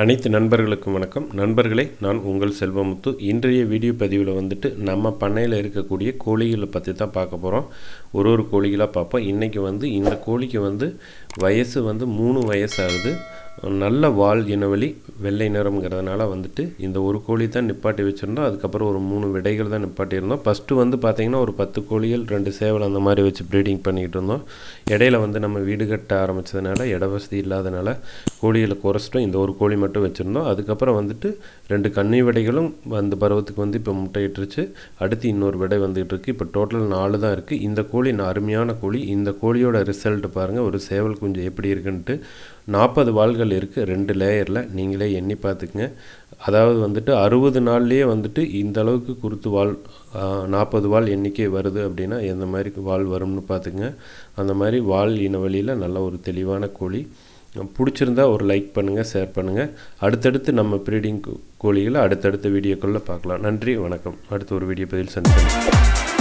அனைத்து நண்பர்களுக்கும் வணக்கம் நண்பர்களே நான் உங்கள் செல்வமுத்து இன்றைய வீடியோ பதிவில் வந்துட்டு நம்ம பண்ணையில் இருக்கக்கூடிய கோழிகளை பற்றி தான் பார்க்க போகிறோம் ஒரு ஒரு கோழிகளாக பார்ப்போம் இன்றைக்கி வந்து இந்த கோழிக்கு வந்து வயசு வந்து மூணு வயசாகுது நல்ல வால் இனவழி வெள்ளை நிறம்ங்கிறதுனால வந்துட்டு இந்த ஒரு கோழி தான் நிப்பாட்டி வச்சுருந்தோம் அதுக்கப்புறம் ஒரு மூணு விடைகள் தான் நிப்பாட்டியிருந்தோம் ஃபஸ்ட்டு வந்து பார்த்திங்கன்னா ஒரு பத்து கோழிகள் ரெண்டு சேவல் அந்த மாதிரி வச்சு ப்ரீடிங் பண்ணிகிட்டு இருந்தோம் இடையில வந்து நம்ம வீடு கட்ட ஆரம்பித்ததுனால இட வசதி இல்லாதனால கோழிகளை குறைச்சிட்டோம் இந்த ஒரு கோழி மட்டும் வச்சுருந்தோம் அதுக்கப்புறம் வந்துட்டு ரெண்டு கன்னி விடைகளும் அந்த பருவத்துக்கு வந்து இப்போ முட்டையிட்டுருச்சு அடுத்து இன்னொரு விடை வந்துகிட்டு இருக்குது இப்போ டோட்டல் நாலு தான் இருக்குது இந்த கோழி அருமையான கோழி இந்த கோழியோட ரிசல்ட் பாருங்கள் ஒரு சேவல் கொஞ்சம் எப்படி இருக்குன்ட்டு நாற்பது வாள்கள் லேயர்கள் இருக்குது ரெண்டு லேயரில் நீங்களே எண்ணி பார்த்துக்குங்க அதாவது வந்துட்டு அறுபது நாள்லேயே வந்துட்டு இந்த அளவுக்கு குறுத்து வால் நாற்பது வால் எண்ணிக்கை வருது அப்படின்னா எந்த மாதிரி வால் வரும்னு பார்த்துக்குங்க அந்த மாதிரி வால் இனவழியில் நல்ல ஒரு தெளிவான கோழி பிடிச்சிருந்தா ஒரு லைக் பண்ணுங்கள் ஷேர் பண்ணுங்கள் அடுத்தடுத்து நம்ம ப்ரீடிங் கோழிகளை அடுத்தடுத்த வீடியோக்களில் பார்க்கலாம் நன்றி வணக்கம் அடுத்த ஒரு வீடியோ பதில் சந்திக்கலாம்